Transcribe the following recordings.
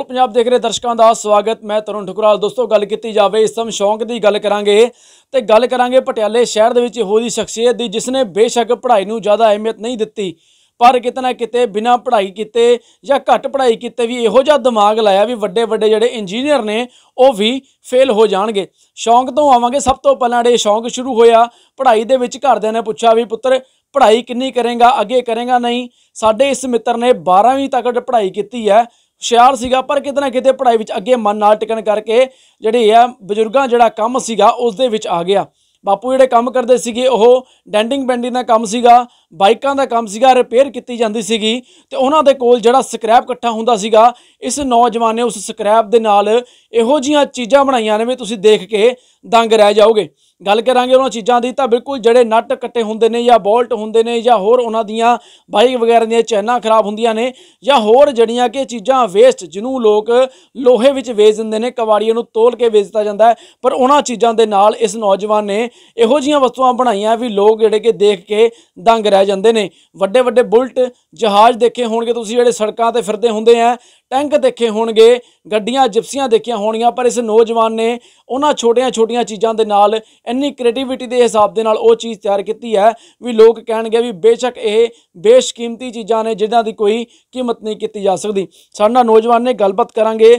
ਬੋਲ ਪੰਜਾਬ ਦੇਖ ਰਹੇ ਦਰਸ਼ਕਾਂ ਦਾ ਸਵਾਗਤ ਮੈਂ ਤਰੁਣ ਠੁਕਰਾਲ ਦੋਸਤੋ ਗੱਲ ਕੀਤੀ ਜਾਵੇ ਇਸ ਸਮ ਸ਼ੌਂਕ ਦੀ ਗੱਲ ਕਰਾਂਗੇ ਤੇ ਗੱਲ ਕਰਾਂਗੇ ਪਟਿਆਲੇ ਸ਼ਹਿਰ ਦੇ ਵਿੱਚ ਇਹੋ ਜੀ ਸ਼ਖਸੀਅਤ ਦੀ ਜਿਸ ਨੇ ਬੇਸ਼ੱਕ ਪੜ੍ਹਾਈ ਨੂੰ ਜ਼ਿਆਦਾ ਅਹਿਮੀਅਤ ਨਹੀਂ ਦਿੱਤੀ ਪਰ ਕਿਤਨਾ ਕਿਤੇ ਬਿਨਾ ਪੜ੍ਹਾਈ ਕੀਤੇ ਜਾਂ ਘੱਟ ਪੜ੍ਹਾਈ ਕੀਤੇ ਵੀ ਇਹੋ ਜਿਹਾ ਦਿਮਾਗ ਲਾਇਆ ਵੀ ਵੱਡੇ ਵੱਡੇ ਜਿਹੜੇ ਇੰਜੀਨੀਅਰ ਨੇ ਉਹ ਵੀ ਫੇਲ ਹੋ ਜਾਣਗੇ ਸ਼ੌਂਕ ਤੋਂ ਆਵਾਂਗੇ ਸਭ ਤੋਂ ਪਹਿਲਾਂ ਇਹ ਸ਼ੌਂਕ ਸ਼ੁਰੂ ਹੋਇਆ ਪੜ੍ਹਾਈ ਦੇ ਵਿੱਚ ਘਰਦਿਆਂ ਨੇ ਪੁੱਛਿਆ ਵੀ ਪੁੱਤਰ ਪੜ੍ਹਾਈ ਕਿੰਨੀ ਕਰੇਗਾ ਅੱਗੇ ਕਰੇਗਾ ਨਹੀਂ ਸਾਡੇ ਇਸ ਮਿੱਤਰ ਨੇ 12ਵੀਂ ਤੱਕ ਪੜ੍ਹਾਈ ਕੀਤੀ ਹੈ ਹੁਸ਼ਿਆਰ ਸੀਗਾ ਪਰ ਕਿਤੇ ਨਾ ਕਿਤੇ ਪੜ੍ਹਾਈ ਵਿੱਚ ਅੱਗੇ ਮਨ ਨਾਲ ਟਿਕਣ ਕਰਕੇ ਜਿਹੜੇ ਆ ਬਜ਼ੁਰਗਾਂ ਜਿਹੜਾ ਕੰਮ ਸੀਗਾ ਉਸ ਦੇ ਵਿੱਚ ਆ ਗਿਆ ਬਾਪੂ ਜਿਹੜੇ ਕੰਮ ਕਰਦੇ ਸੀਗੇ ਉਹ ਡੈਂਡਿੰਗ ਬੈਂਡਿੰਗ ਦਾ ਕੰਮ ਸੀਗਾ ਬਾਈਕਾਂ ਦਾ ਕੰਮ ਸੀਗਾ ਰਿਪੇਅਰ ਕੀਤੀ ਜਾਂਦੀ ਸੀਗੀ ਤੇ ਉਹਨਾਂ ਦੇ ਕੋਲ ਜਿਹੜਾ ਸਕ੍ਰੈਪ ਇਕੱਠਾ ਹੁੰਦਾ ਸੀਗਾ ਇਸ ਨੌਜਵਾਨ ਨੇ ਉਸ ਸਕ੍ਰੈਪ ਦੇ ਨਾਲ ਇਹੋ ਜੀਆਂ ਚੀਜ਼ਾਂ ਬਣਾਈਆਂ ਨੇ ਵੀ ਤੁਸੀਂ ਦੇਖ ਕੇ ਦੰਗ ਰਹਿ ਜਾਓਗੇ ਗੱਲ ਕਰਾਂਗੇ ਉਹਨਾਂ ਚੀਜ਼ਾਂ ਦੀ ਤਾਂ ਬਿਲਕੁਲ ਜਿਹੜੇ ਨਟ ਕੱਟੇ ਹੁੰਦੇ ਨੇ ਜਾਂ ਬੋਲਟ ਹੁੰਦੇ ਨੇ ਜਾਂ ਹੋਰ ਉਹਨਾਂ ਦੀਆਂ ਬਾਈਕ ਵਗੈਰਾ ਦੀਆਂ ਚੈਨਾਂ ਖਰਾਬ ਹੁੰਦੀਆਂ ਨੇ ਜਾਂ ਹੋਰ ਜੜੀਆਂ ਕਿ ਚੀਜ਼ਾਂ ਵੇਸਟ ਜਿਹਨੂੰ ਲੋਕ ਲੋਹੇ ਵਿੱਚ ਵੇਚ ਦਿੰਦੇ ਨੇ ਕਵਾੜੀਆਂ ਨੂੰ ਤੋਲ ਕੇ ਵੇਚ ਦਿੱਤਾ ਜਾਂਦਾ ਪਰ ਉਹਨਾਂ ਚੀਜ਼ਾਂ ਦੇ ਨਾਲ ਇਸ ਨੌਜਵਾਨ ਨੇ ਇਹੋ ਜੀਆਂ ਵਸਤੂਆਂ ਬਣਾਈਆਂ ਵੀ ਲੋਕ ਜਿਹੜੇ ਕਿ ਦੇਖ ਕੇ ਦੰਗ ਰਹਿ ਜਾਂਦੇ ਨੇ ਵੱਡੇ ਵੱਡੇ ਬੁਲਟ ਜਹਾਜ਼ ਦੇਖੇ ਹੋਣਗੇ ਤੁਸੀਂ ਜਿਹੜੇ ਸੜਕਾਂ ਤੇ ਫਿਰਦੇ ਹੁੰਦੇ ਆ ਟੈਂਕ ਦੇਖੇ ਹੋਣਗੇ ਗੱਡੀਆਂ ਜਿਪਸੀਆਂ ਦੇਖੀਆਂ ਹੋਣੀਆਂ ਪਰ ਇਸ ਨੌਜਵਾਨ ਨੇ ਉਹਨਾਂ ਛੋਟੀਆਂ-ਛੋਟੀਆਂ ਚੀਜ਼ਾਂ ਦੇ ਨਾਲ ਇੰਨੀ ਕ੍ਰੀਏਟੀਵਿਟੀ ਦੇ ਹਿਸਾਬ ਦੇ ਨਾਲ ਉਹ ਚੀਜ਼ ਤਿਆਰ ਕੀਤੀ ਹੈ ਵੀ ਲੋਕ ਕਹਿਣਗੇ ਵੀ ਬੇਸ਼ੱਕ ਇਹ ਬੇਸ਼ਕੀਮਤੀ ਚੀਜ਼ਾਂ ਨੇ ਜਿਨ੍ਹਾਂ ਦੀ ਕੋਈ ਕੀਮਤ ਨਹੀਂ ਕੀਤੀ ਜਾ ਸਕਦੀ ਸਾਡੇ ਨਾਲ ਨੌਜਵਾਨ ਨੇ ਗੱਲਬਾਤ ਕਰਾਂਗੇ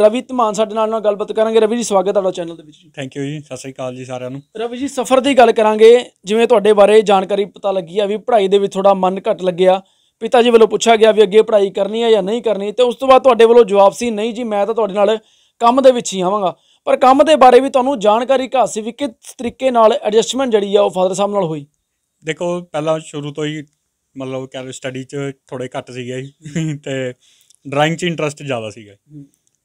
ਰਵੀ ਧਮਾਨ ਸਾਡੇ ਨਾਲ ਨਾਲ ਗੱਲਬਾਤ ਕਰਾਂਗੇ ਰਵੀ ਜੀ ਸਵਾਗਤ ਹੈ ਤੁਹਾਡਾ ਚੈਨਲ ਦੇ ਵਿੱਚ ਥੈਂਕ ਯੂ ਜੀ ਸਤਿ ਸ੍ਰੀ ਅਕਾਲ ਜੀ ਸਾਰਿਆਂ ਨੂੰ ਰਵੀ ਜੀ ਸਫ਼ਰ ਦੀ ਗੱਲ ਕਰਾਂਗੇ ਜਿਵੇਂ ਤੁਹਾਡੇ ਬਾਰੇ ਜਾਣਕਾਰੀ ਪਤਾ ਲੱਗੀ ਆ ਵੀ ਪੜ੍ਹਾਈ ਦੇ ਵਿੱਚ ਥੋੜਾ ਮਨ ਘਟ ਲੱਗਿਆ ਪਿਤਾ ਜੀ ਵੱਲੋਂ ਪੁੱਛਿਆ ਗਿਆ ਵੀ ਅੱਗੇ ਪੜ੍ਹਾਈ ਕਰਨੀ ਹੈ ਜਾਂ ਨਹੀਂ ਕਰਨੀ ਤੇ ਉਸ ਤੋਂ ਬਾਅਦ ਤੁਹਾਡੇ ਵੱਲੋਂ ਜਵਾਬ ਸੀ ਨਹੀਂ ਜੀ ਮੈਂ ਤਾਂ ਤੁਹਾਡੇ ਨਾਲ ਕੰਮ ਦੇ ਵਿੱਚ ਹੀ ਆਵਾਂਗਾ ਪਰ ਕੰਮ ਦੇ ਬਾਰੇ ਵੀ ਤੁਹਾਨੂੰ ਜਾਣਕਾਰੀ ਘਾ ਸੀ ਵੀ ਕਿਸ ਤਰੀਕੇ ਨਾਲ ਐਡਜਸਟਮੈਂਟ ਜਿਹੜੀ ਆ ਉਹ ਫਾਦਰ ਸਾਹਿਬ ਨਾਲ ਹੋਈ ਦੇਖੋ ਪਹਿਲਾਂ ਸ਼ੁਰੂ ਤੋਂ ਹੀ ਮਤਲਬ ਕਿ ਸਟੱਡੀ 'ਚ ਥੋੜੇ ਘੱਟ ਸੀਗੇ ਤੇ ਡਰਾਇੰਗ 'ਚ ਇੰਟਰਸਟ ਜ਼ਿਆਦਾ ਸੀਗਾ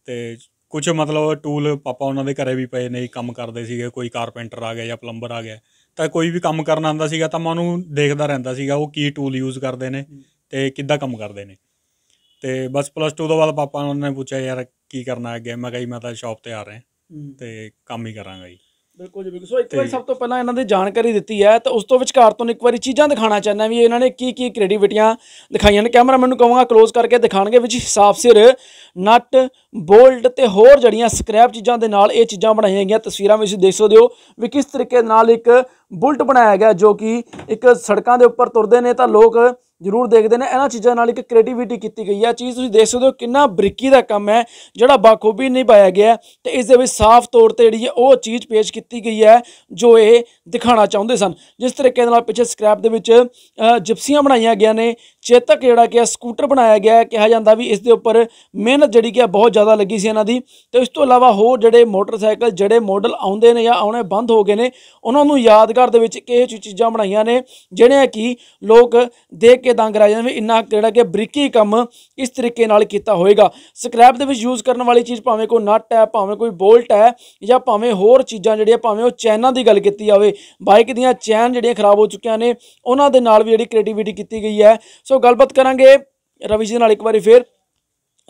ਤੇ ਕੁਝ ਮਤਲਬ ਟੂਲ ਪਾਪਾ ਉਹਨਾਂ ਦੇ ਘਰੇ ਵੀ ਪਏ ਨੇ ਕੰਮ ਕਰਦੇ ਸੀਗੇ ਕੋਈ ਕਾਰਪੈਂਟਰ ਆ ਗਿਆ ਜਾਂ ਪਲੰਬਰ ਆ ਗਿਆ ਤਾਂ ਕੋਈ ਵੀ ਕੰਮ ਕਰਨ ਆਉਂਦਾ ਸੀਗਾ ਤਾਂ ਮੈਂ ਉਹਨੂੰ ਦੇਖਦਾ ਰਹਿੰਦਾ ਸੀਗਾ ਉਹ ਕੀ ਟੂਲ ਯੂਜ਼ ਕਰਦੇ ਨੇ ਤੇ ਕਿੱਦਾਂ ਕੰਮ ਕਰਦੇ ਨੇ ਤੇ ਬਸ ਪਲੱਸ 2 ਤੋਂ ਬਾਅਦ ਪਾਪਾ ਨੇ ਪੁੱਛਿਆ ਯਾਰ ਕੀ ਕਰਨਾ ਅੱਗੇ ਮੈਂ ਕਹੀ ਮੈਂ ਤਾਂ ਸ਼ਾਪ ਤੇ ਆ ਰਿਹਾ ਤੇ ਕੰਮ ਹੀ ਕਰਾਂਗਾ ਜੀ ਬਿਲਕੁਲ ਜੀ ਬਿਲਕੁਲ ਸੋ ਇੱਕ ਵਾਰ ਸਭ ਤੋਂ ਪਹਿਲਾਂ ਇਹਨਾਂ ਦੀ ਜਾਣਕਾਰੀ ਦਿੱਤੀ ਹੈ ਤਾਂ ਉਸ ਤੋਂ ਵਿਚਕਾਰ ਤੋਂ ਇੱਕ ਵਾਰੀ ਚੀਜ਼ਾਂ ਦਿਖਾਣਾ ਚਾਹੁੰਦਾ ਵੀ ਇਹਨਾਂ ਨੇ ਕੀ ਕੀ ਕ੍ਰੀਏਟੀਵਿਟੀਆਂ ਦਿਖਾਈਆਂ ਨੇ ਕੈਮਰਾਮੈਨ ਨੂੰ ਕਹਾਂਗਾ ক্লোਜ਼ ਕਰਕੇ ਦਿਖਾਣਗੇ ਵਿੱਚ ਸਾਫ ਸਿਰ ਨਟ ਬੋਲਟ ਤੇ ਹੋਰ ਜੜੀਆਂ ਸਕ੍ਰੈਪ ਚੀਜ਼ਾਂ ਦੇ ਨਾਲ ਇਹ ਚੀਜ਼ਾਂ ਬਣਾਈਆਂ ਗਈਆਂ ਤਸਵੀਰਾਂ ਵਿੱਚ ਦੇਖ ਸਕਦੇ ਹੋ ਵੀ ਕਿਸ ਤਰੀਕੇ ਨਾਲ ਇੱਕ ਬੁਲਟ ਬਣਾਇਆ ਗਿਆ ਜੋ ਕਿ ਇੱਕ ਸੜਕਾਂ ਦੇ ਉੱਪਰ ਤੁਰਦੇ ਨੇ ਤਾਂ ਲੋਕ ਜ਼ਰੂਰ ਦੇਖਦੇ ਨੇ ਇਹਨਾਂ ਚੀਜ਼ਾਂ ਨਾਲ ਇੱਕ ਕ੍ਰੀਏਟੀਵਿਟੀ ਕੀਤੀ ਗਈ ਹੈ ਚੀਜ਼ ਤੁਸੀਂ ਦੇਖ ਸਕਦੇ ਹੋ ਕਿੰਨਾ ਬਰੀਕੀ ਦਾ ਕੰਮ ਹੈ ਜਿਹੜਾ ਬਾਖੂਬੀ ਨਿਭਾਇਆ ਗਿਆ ਤੇ ਇਸ ਦੇ ਵਿੱਚ ਸਾਫ਼ ਤੌਰ ਤੇ ਜਿਹੜੀ ਹੈ ਉਹ ਚੀਜ਼ ਪੇਸ਼ ਕੀਤੀ ਗਈ ਹੈ ਜੋ ਇਹ ਦਿਖਾਉਣਾ ਚਾਹੁੰਦੇ ਸਨ ਜਿਸ ਤਰੀਕੇ ਨਾਲ ਪਿੱਛੇ ਸਕ੍ਰੈਪ ਦੇ ਵਿੱਚ ਜਿਪਸੀਆਂ ਬਣਾਈਆਂ ਗਿਆ ਨੇ ਚੇਤਕ ਜਿਹੜਾ ਕਿ ਸਕੂਟਰ ਬਣਾਇਆ ਗਿਆ ਕਿਹਾ ਜਾਂਦਾ ਵੀ ਇਸ ਦੇ ਉੱਪਰ ਮਿਹਨਤ ਜਿਹੜੀ ਕਿ ਬਹੁਤ ਜ਼ਿਆਦਾ ਲੱਗੀ ਸੀ ਇਹਨਾਂ ਦੀ ਤੇ ਇਸ ਤੋਂ ਇਲਾਵਾ ਹੋਰ ਜਿਹੜੇ ਮੋਟਰਸਾਈਕਲ ਜਿਹੜੇ ਮਾਡਲ ਆਉਂਦੇ ਨੇ ਜਾਂ ਆਉਣੇ ਬੰਦ ਹੋ ਗਏ ਨੇ ਉਹਨਾਂ ਨੂੰ ਯਾਦਗਾਰ ਦੇ ਵਿੱਚ ਕਿਹੋ ਚੀਜ਼ਾਂ ਬਣਾਈਆਂ ਨੇ ਜਿਹੜੀਆਂ ਕਿ ਲੋਕ ਦੇਖ ਕੇ ਦੰਗ ਰਹਿ ਜਾਂਦੇ ਇੰਨਾ ਜਿਹੜਾ ਕਿ ਬ੍ਰਿਕੀ ਕੰਮ ਇਸ ਤਰੀਕੇ ਨਾਲ ਕੀਤਾ ਹੋਵੇਗਾ ਸਕ੍ਰੈਪ ਦੇ ਵਿੱਚ ਯੂਜ਼ ਕਰਨ ਵਾਲੀ ਚੀਜ਼ ਭਾਵੇਂ ਕੋਈ ਨਟ ਹੈ ਭਾਵੇਂ ਕੋਈ ਬੋਲਟ ਹੈ ਜਾਂ ਭਾਵੇਂ ਹੋਰ ਚੀਜ਼ਾਂ ਜਿਹੜੀਆਂ ਭਾਵੇਂ ਉਹ ਚੈਨਾਂ ਦੀ ਗੱਲ ਕੀਤੀ ਜਾਵੇ ਬਾਈਕ ਦੀਆਂ ਚੈਨ ਜਿਹੜੀਆਂ ਖਰਾਬ ਹੋ ਚੁੱਕੀਆਂ ਨੇ ਉਹਨਾਂ ਦੇ ਨਾਲ ਵੀ ਜਿਹੜੀ ਕ੍ਰੀਏਟੀਵਿਟੀ ਕੀਤੀ ਗਈ ਹੈ ਸੋ ਦੋਸਤੋ ਗੱਲਬਾਤ ਕਰਾਂਗੇ ਰਵੀ ਜੀ ਨਾਲ ਇੱਕ ਵਾਰੀ ਫੇਰ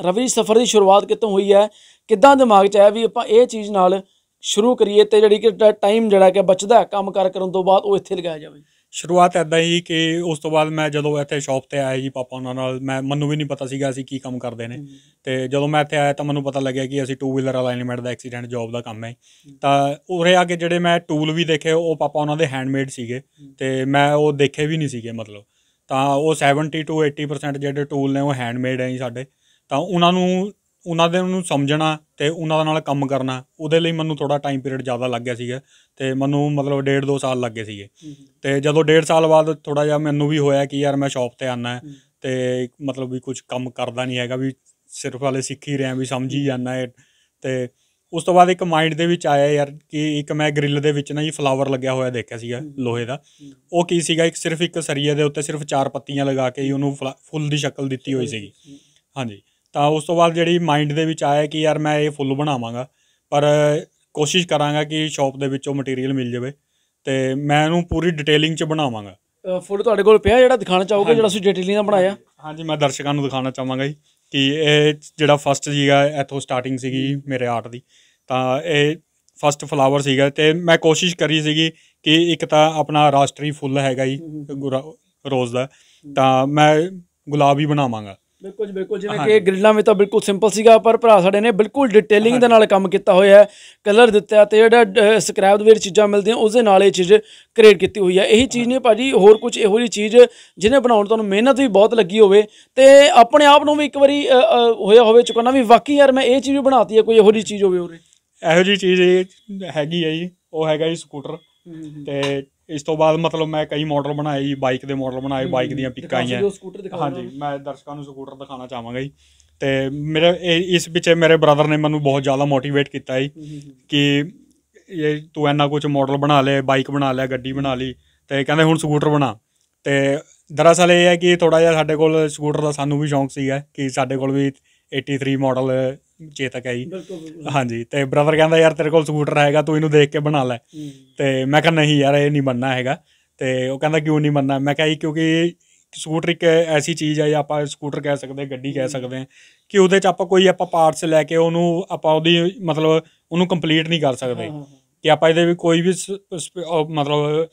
ਰਵੀ ਸਫਰ ਦੀ ਸ਼ੁਰੂਆਤ ਕਿੱਥੋਂ ਹੋਈ ਹੈ ਕਿੱਦਾਂ ਦਿਮਾਗ 'ਚ ਆਇਆ ਵੀ ਆਪਾਂ ਇਹ ਚੀਜ਼ ਨਾਲ ਸ਼ੁਰੂ ਕਰੀਏ ਤੇ ਜਿਹੜੀ ਕਿ ਟਾਈਮ ਜਿਹੜਾ ਕਿ ਬਚਦਾ ਕੰਮ ਕਰ ਕਰਨ ਤੋਂ ਬਾਅਦ ਉਹ ਇੱਥੇ ਲਗਾਇਆ ਜਾਵੇ ਸ਼ੁਰੂਆਤ ਐਦਾਂ ਹੀ ਕਿ ਉਸ ਤੋਂ ਬਾਅਦ ਮੈਂ ਜਦੋਂ ਇੱਥੇ ਸ਼ਾਪ ਤੇ ਆਇਆ ਜੀ ਪਾਪਾ ਉਹਨਾਂ ਨਾਲ ਮੈਂ ਮੈਨੂੰ ਵੀ ਨਹੀਂ ਪਤਾ ਸੀਗਾ ਅਸੀਂ ਕੀ ਕੰਮ ਕਰਦੇ ਨੇ ਤੇ ਜਦੋਂ ਮੈਂ ਇੱਥੇ ਆਇਆ ਤਾਂ ਮੈਨੂੰ ਪਤਾ ਲੱਗਿਆ ਕਿ ਅਸੀਂ ਟੂ ਵੀਲਰ ਅਲਾਈਨਮੈਂਟ ਦਾ ਐਕਸੀਡੈਂਟ ਜੌਬ ਦਾ ਕੰਮ ਹੈ ਤਾਂ ਉਰੇ ਆ ਕੇ ਜਿਹੜੇ ਮੈਂ ਟੂਲ ਵੀ ਦੇਖੇ ਉਹ ਪਾਪਾ ਉਹਨਾਂ ਦੇ ਹੈਂਡਮੇਡ ਸੀਗੇ ਤੇ ਮੈਂ ਉਹ ਦੇਖੇ ਵੀ ਨਹੀਂ ਸੀਗੇ ਮਤਲਬ ਤਾਂ ਉਹ 70 ਤੋਂ 80% ਜਿਹੜੇ ਟੂਲ ਨੇ ਉਹ ਹੈਂਡਮੇਡ ਹੈ ਜੀ ਸਾਡੇ ਤਾਂ ਉਹਨਾਂ ਨੂੰ ਉਹਨਾਂ ਦੇ ਨੂੰ ਸਮਝਣਾ ਤੇ ਉਹਨਾਂ ਨਾਲ ਕੰਮ ਕਰਨਾ ਉਹਦੇ ਲਈ ਮੈਨੂੰ ਥੋੜਾ ਟਾਈਮ ਪੀਰੀਅਡ ਜ਼ਿਆਦਾ ਲੱਗ ਗਿਆ ਸੀਗਾ ਤੇ ਮੈਨੂੰ ਮਤਲਬ 1.5 2 ਸਾਲ ਲੱਗੇ ਸੀਗੇ ਤੇ ਜਦੋਂ 1.5 ਸਾਲ ਬਾਅਦ ਥੋੜਾ ਜਿਹਾ ਮੈਨੂੰ ਵੀ ਹੋਇਆ ਕਿ ਯਾਰ ਮੈਂ ਸ਼ਾਪ ਤੇ ਆਣਾ ਤੇ ਮਤਲਬ ਵੀ ਕੁਝ ਕੰਮ ਕਰਦਾ ਨਹੀਂ ਹੈਗਾ ਵੀ ਸਿਰਫ ਵਾਲੇ ਸਿੱਖ ਹੀ ਰਿਹਾ ਵੀ ਸਮਝੀ ਜਾਂਦਾ ਹੈ ਤੇ ਉਸ ਤੋਂ ਬਾਅਦ ਇੱਕ ਮਾਈਂਡ ਦੇ ਵਿੱਚ ਆਇਆ ਯਾਰ ਕਿ ਇੱਕ ਮੈਂ ਗ੍ਰਿਲ ਦੇ ਵਿੱਚ ਨਾ ਜੀ ਫਲਾਵਰ ਲੱਗਿਆ ਹੋਇਆ ਦੇਖਿਆ ਸੀਗਾ ਲੋਹੇ ਦਾ ਉਹ ਕੀ ਸੀਗਾ ਇੱਕ ਸਿਰਫ ਇੱਕ ਸਰੀਏ ਦੇ ਉੱਤੇ ਸਿਰਫ ਚਾਰ ਪੱਤੀਆਂ ਲਗਾ ਕੇ ਹੀ ਉਹਨੂੰ ਫੁੱਲ ਦੀ ਸ਼ਕਲ ਦਿੱਤੀ ਹੋਈ ਸੀਗੀ ਹਾਂਜੀ ਤਾਂ ਉਸ ਤੋਂ ਬਾਅਦ ਜਿਹੜੀ ਮਾਈਂਡ ਦੇ ਵਿੱਚ ਆਇਆ ਕਿ ਯਾਰ ਮੈਂ ਇਹ ਫੁੱਲ ਬਣਾਵਾਂਗਾ ਪਰ ਕੋਸ਼ਿਸ਼ ਕਰਾਂਗਾ ਕਿ ਸ਼ਾਪ ਦੇ ਵਿੱਚੋਂ ਮਟੀਰੀਅਲ ਮਿਲ ਜਾਵੇ ਤੇ ਮੈਂ ਇਹਨੂੰ ਪੂਰੀ ਡਿਟੇਲਿੰਗ 'ਚ ਬਣਾਵਾਂਗਾ ਫੁੱਲ ਤੁਹਾਡੇ ਕੋਲ ਪਿਆ ਜਿਹੜਾ ਦਿਖਾਣਾ ਚਾਹੋਗੇ ਜਿਹੜਾ ਤੁਸੀਂ ਡਿਟੇਲਿੰਗ ਨਾਲ ਬਣਾਇਆ ਹਾਂਜੀ ਮੈਂ ਦਰਸ਼ਕਾਂ ਨੂੰ ਦਿਖਾਣਾ ਚਾਹਾਂਗਾ ਜੀ ਕਿ ਇਹ ਜਿਹੜਾ ਫਸਟ ਸੀਗਾ ਇਥੋਂ ਸਟਾਰਟਿੰਗ ਸੀਗੀ ਮੇਰੇ ਆਰਟ ਦੀ ਤਾਂ ਇਹ ਫਸਟ ਫਲਾਵਰ ਸੀਗਾ ਤੇ ਮੈਂ ਕੋਸ਼ਿਸ਼ ਕਰੀ ਸੀਗੀ ਕਿ ਇੱਕ ਤਾਂ ਆਪਣਾ ਰਾਸ਼ਟਰੀ ਫੁੱਲ ਹੈਗਾ ਹੀ ਰੋਜ਼ ਦਾ ਤਾਂ ਮੈਂ ਗੁਲਾਬ ਹੀ ਬਣਾਵਾਂਗਾ ਬਿਲਕੁਲ ਬਿਲਕੁਲ ਜਿਵੇਂ ਕਿ ਗ੍ਰਿਲਾਂ ਵਿੱਚ ਤਾਂ ਬਿਲਕੁਲ ਸਿੰਪਲ ਸੀਗਾ ਪਰ ਭਰਾ ਸਾਡੇ ਨੇ ਬਿਲਕੁਲ ਡਿਟੇਲਿੰਗ ਦੇ ਨਾਲ ਕੰਮ ਕੀਤਾ ਹੋਇਆ ਹੈ ਕਲਰ ਦਿੱਤਾ ਤੇ ਜਿਹੜਾ ਸਕ੍ਰੈਪ ਦੇ ਵਿੱਚ ਚੀਜ਼ਾਂ ਮਿਲਦੀਆਂ ਉਸ ਦੇ ਨਾਲ ਇਹ ਚੀਜ਼ ਕ੍ਰੀਏਟ ਕੀਤੀ ਹੋਈ ਹੈ ਇਹੀ ਚੀਜ਼ ਨੇ ਭਾਜੀ ਹੋਰ ਕੁਝ ਇਹੋ ਜਿਹੀ ਚੀਜ਼ ਜਿਹਨੇ ਬਣਾਉਣ ਤੁਹਾਨੂੰ ਮਿਹਨਤ ਵੀ ਬਹੁਤ ਲੱਗੀ ਹੋਵੇ ਤੇ ਆਪਣੇ ਆਪ ਨੂੰ ਵੀ ਇੱਕ ਵਾਰੀ ਹੋਇਆ ਹੋਵੇ ਚੁੱਕਾ ਵੀ ਵਾਕਈ ਯਾਰ ਮੈਂ ਇਹ ਚੀਜ਼ ਬਣਾਤੀ ਹੈ ਕੋਈ ਇਹੋ ਜਿਹੀ ਚੀਜ਼ ਹੋਵੇ ਹੋਰ ਇਹੋ ਜਿਹੀ ਚੀਜ਼ ਹੈਗੀ ਹੈ ਜੀ ਉਹ ਹੈਗਾ ਜੀ ਸਕੂਟਰ ਤੇ ਇਸ ਤੋਂ ਬਾਅਦ ਮਤਲਬ ਮੈਂ ਕਈ ਮਾਡਲ ਬਣਾਏ ਜੀ ਬਾਈਕ ਦੇ ਮਾਡਲ ਬਣਾਏ ਬਾਈਕ ਦੀਆਂ ਪਿੱਕਾਂ ਆਈਆਂ ਹਾਂਜੀ ਮੈਂ ਦਰਸ਼ਕਾਂ ਨੂੰ ਸਕੂਟਰ ਦਿਖਾਣਾ ਚਾਹਾਂਗਾ ਜੀ ਤੇ ਮੇਰੇ ਇਸ ਵਿੱਚ ਮੇਰੇ ਬ੍ਰਦਰ ਨੇ ਮੈਨੂੰ ਬਹੁਤ ਜ਼ਿਆਦਾ ਮੋਟੀਵੇਟ ਕੀਤਾ ਜੀ ਕਿ ਇਹ ਤੂੰ ਐਨਾ ਕੁਝ ਮਾਡਲ ਬਣਾ ਲੈ ਬਾਈਕ ਬਣਾ ਲੈ ਗੱਡੀ ਬਣਾ ਲਈ ਤੇ ਕਹਿੰਦੇ ਹੁਣ ਸਕੂਟਰ ਬਣਾ ਤੇ ਦਰਅਸਲ ਇਹ ਹੈ ਕਿ ਥੋੜਾ ਜਿਹਾ ਸਾਡੇ ਕੋਲ ਸਕੂਟਰ ਦਾ ਸਾਨੂੰ ਵੀ ਸ਼ੌਂਕ ਸੀਗਾ ਕਿ ਸਾਡੇ ਕੋਲ ਵੀ 83 ਮਾਡਲ ਚੇਤਕ ਹੈ ਜੀ ਹਾਂਜੀ ਤੇ ਬ੍ਰਦਰ ਕਹਿੰਦਾ ਯਾਰ ਤੇਰੇ ਕੋਲ ਸਕੂਟਰ ਹੈਗਾ ਤੂੰ ਇਹਨੂੰ ਦੇਖ ਕੇ ਬਣਾ ਲੈ ਤੇ ਮੈਂ ਕਹਿੰਦਾ ਨਹੀਂ ਯਾਰ ਇਹ ਨਹੀਂ ਬੰਨਣਾ ਹੈਗਾ ਤੇ ਉਹ ਕਹਿੰਦਾ ਕਿਉਂ ਨਹੀਂ ਬੰਨਣਾ ਮੈਂ ਕਹਾਂ ਜੀ ਕਿਉਂਕਿ ਸਕੂਟਰ ਇੱਕ ਐਸੀ ਚੀਜ਼ ਹੈ ਜਾਂ ਆਪਾਂ ਸਕੂਟਰ ਕਹਿ ਸਕਦੇ ਗੱਡੀ ਕਹਿ ਸਕਦੇ ਹਾਂ ਕਿ ਉਹਦੇ ਚ ਆਪਾਂ ਕੋਈ ਆਪਾਂ ਪਾਰਟਸ ਲੈ ਕੇ ਉਹਨੂੰ ਆਪਾਂ ਉਹਦੀ ਮਤਲਬ ਉਹਨੂੰ ਕੰਪਲੀਟ ਨਹੀਂ ਕਰ ਸਕਦੇ ਕਿ ਆਪਾਂ ਇਹਦੇ ਵੀ ਕੋਈ ਵੀ ਮਤਲਬ